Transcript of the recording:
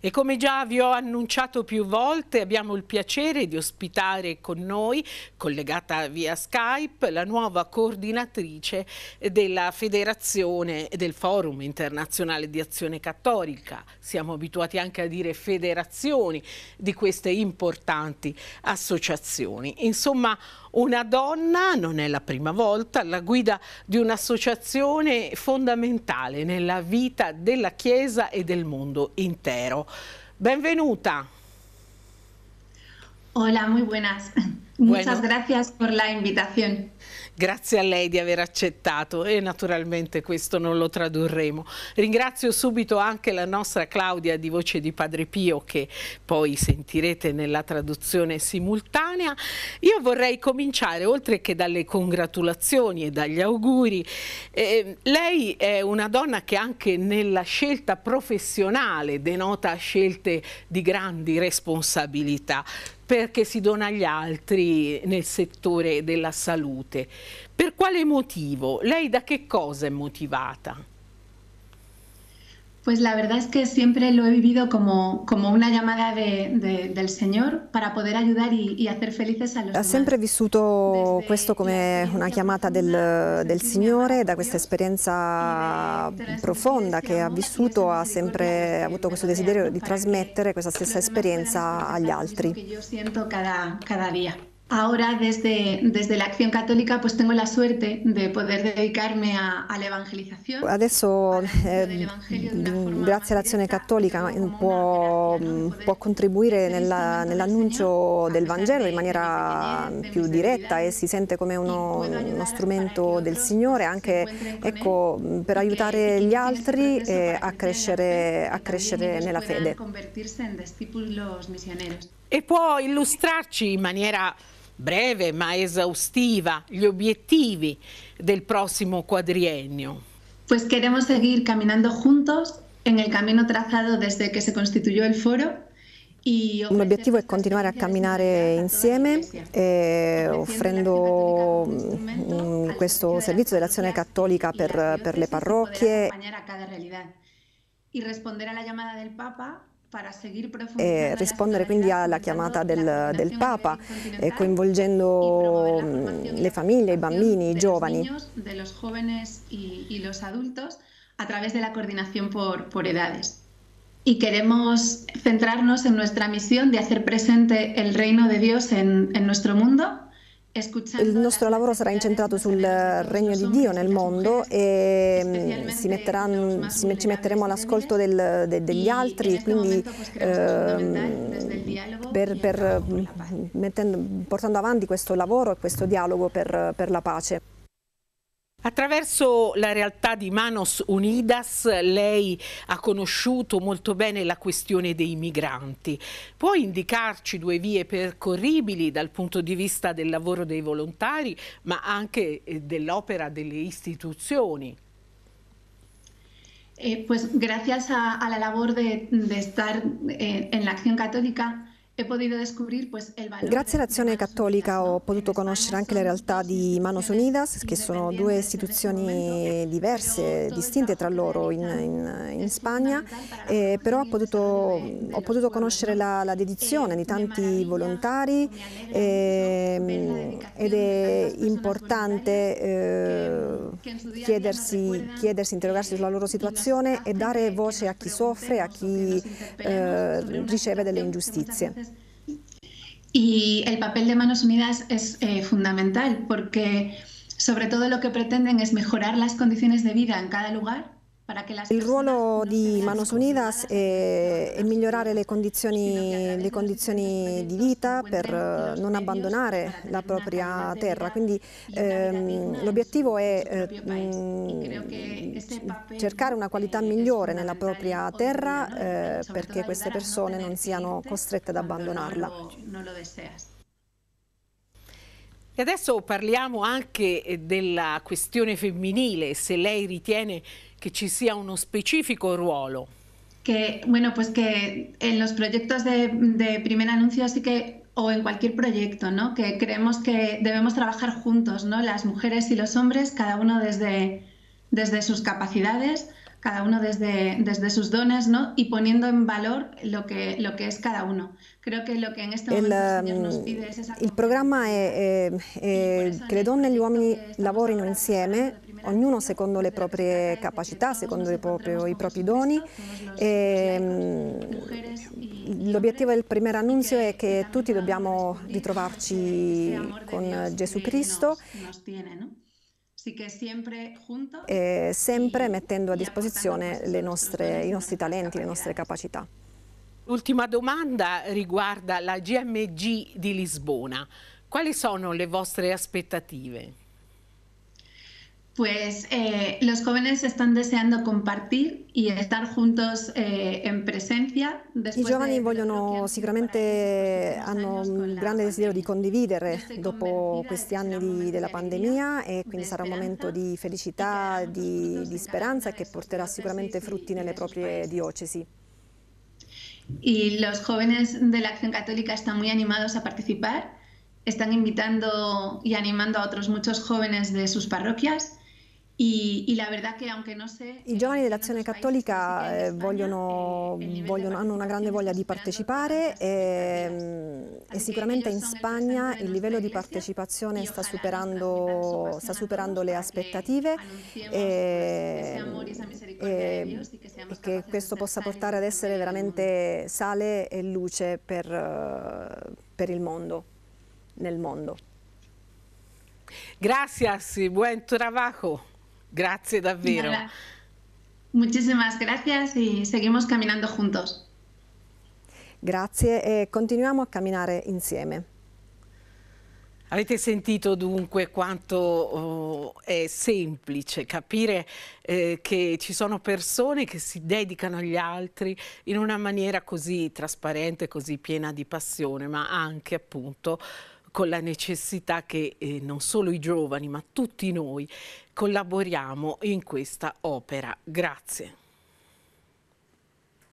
E come già vi ho annunciato più volte, abbiamo il piacere di ospitare con noi, collegata via Skype, la nuova coordinatrice della Federazione del Forum Internazionale di Azione Cattolica. Siamo abituati anche a dire federazioni di queste importanti associazioni. Insomma, una donna, non è la prima volta, alla guida di un'associazione fondamentale nella vita della Chiesa e del mondo intero. Benvenuta. Hola, muy buenas. Muchas bueno. gracias por la invitación. Grazie a lei di aver accettato e naturalmente questo non lo tradurremo. Ringrazio subito anche la nostra Claudia di Voce di Padre Pio che poi sentirete nella traduzione simultanea. Io vorrei cominciare oltre che dalle congratulazioni e dagli auguri. Eh, lei è una donna che anche nella scelta professionale denota scelte di grandi responsabilità perché si dona agli altri nel settore della salute. Per quale motivo? Lei da che cosa è motivata? Pues la verdad es que siempre lo he vivido como, como una llamada de, de, del Signore per poter aiutare e hacer felices a los Ha sempre vissuto questo come una chiamata del, del Signore, da questa esperienza profonda che ha vissuto ha sempre avuto questo desiderio di trasmettere questa stessa esperienza agli altri. Che io sento cada, cada día. Ahora desde, desde la Acción Católica pues tengo la suerte de poter dedicarmi all'evangelizzazione. Adesso eh, mm, grazie all'Azione Cattolica eh, può, mm, può contribuire nella, nell'annuncio del Vangelo in maniera più diretta e eh, si sente come uno, uno strumento del Signore anche ecco, mm, per aiutare gli altri a crescere, a crescere nella fede. E può illustrarci in maniera breve ma esaustiva gli obiettivi del prossimo quadriennio? Pues queremos seguir caminando juntos en el camino trazado desde que se constituyó el foro L'obiettivo è continuare a camminare insieme offrendo questo servizio dell'azione cattolica per, per le parrocchie. responder, eh, rispondere quindi alla chiamata del, del Papa, eh, coinvolgendo mm, le famiglie, i bambini, los adultos a través de la coordinación por, por edades. Y queremos centrarnos en nuestra misión de hacer presente el reino de Dios en, en nuestro mundo Il nostro lavoro sarà incentrato sul regno di Dio nel mondo e mm, si metteranno, mm, ci metteremo all'ascolto de, degli altri, quindi eh, per, per, mm, mettendo, portando avanti questo lavoro e questo dialogo per, per la pace. Attraverso la realtà di Manos Unidas lei ha conosciuto molto bene la questione dei migranti. Può indicarci due vie percorribili dal punto di vista del lavoro dei volontari, ma anche eh, dell'opera delle istituzioni? Eh, pues gracias a, a, la labor de, de estar eh, en la Grazie all'azione cattolica ho potuto conoscere anche le realtà di Manos Unidas, che sono due istituzioni diverse, distinte tra loro in, in, in Spagna, eh, però ho potuto, mm, ho potuto conoscere la, la, eh, dedizione di tanti volontari mm, eh, ed è importante eh, chiedersi, chiedersi, interrogarsi sulla loro eh, situazione e dare voce a chi soffre, a chi eh, riceve delle ingiustizie. Y el papel de Manos Unidas es eh, fundamental porque sobre todo lo que pretenden es mejorar las condiciones de vida en cada lugar Il ruolo di Manos Unidas è, è migliorare le condizioni, le condizioni, di vita per eh, non abbandonare la propria terra, quindi ehm, l'obiettivo è ehm, cercare una qualità migliore nella propria terra eh, perché queste persone non siano costrette ad abbandonarla. E ahora hablamos parliamo eh, de la cuestión femenina, si lei ritiene que ci sia uno específico. ruolo. Que, bueno, pues que en los proyectos de, primer anuncio así que, o en cualquier proyecto, ¿no? Que creemos que debemos trabajar juntos, ¿no? Las mujeres y los hombres, cada uno desde, desde sus capacidades, cada uno desde, desde sus dones, ¿no? Y poniendo en valor lo que, lo que es cada uno. Creo che lo che in questo momento il, Signore nos mm, pide es Il programma è, è, è che le donne e gli uomini lavorino insieme, ognuno secondo le proprie capacità, secondo i, proprio, i propri doni. Ehm, l'obiettivo del primo annunzio è che tutti dobbiamo ritrovarci con Gesù Cristo e sempre mettendo a disposizione nostre, i nostri talenti, le nostre capacità. L'ultima domanda riguarda la GMG di Lisbona. Quali sono le vostre aspettative? pues eh, los jóvenes están deseando compartir y estar juntos eh, en presencia. Los jóvenes seguramente seguramente hanno un gran deseo de condividere dopo questi anni de la pandemia e quindi un momento de felicidad, de esperanza, que che seguramente frutos en nelle propias diocesi. Y los jóvenes de la Acción Católica están muy animados a participar, están invitando y animando a otros muchos jóvenes de sus parroquias I giovani eh, dell'azione cattolica eh, vogliono, eh, vogliono, hanno una grande voglia di partecipare ehm, e, e, sicuramente in Spagna il livello di partecipazione sta superando, sta superando le aspettative e, e, e, che questo possa portare ad essere veramente sale e luce per, per il mondo, nel mondo. Grazie, buon buen trabajo. Grazie davvero. Nada. Muchísimas gracias y seguimos caminando juntos. Grazie e continuiamo a camminare insieme. Avete sentito dunque quanto oh, è semplice capire eh, che ci sono persone che si dedicano agli altri in una maniera così trasparente, così piena di passione, ma anche appunto con la necessità che eh, non solo i giovani ma tutti noi collaboriamo in questa opera. Grazie.